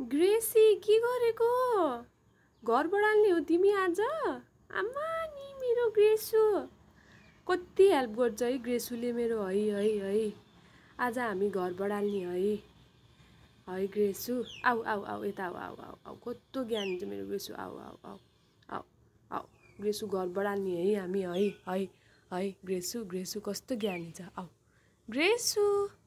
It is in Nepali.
ग्रेसी के गरेको घर बढाल्ने हो तिमी आज आमा नि मेरो ग्रेसु कति हेल्प गर्छ है ग्रेसुले मेरो है है है आज हामी घर बढाल्ने है है ग्रेसु आऊ आऊ आऊ यता आऊ आऊ आऊ आऊ कस्तो ज्ञान छ मेरो ग्रेसु आऊ आऊ आऊ आऊ आऊ ग्रेसु घर बढाल्ने है हामी है है है ग्रेसु ग्रेसु कस्तो ज्ञानी छ आऊ ग्रेसु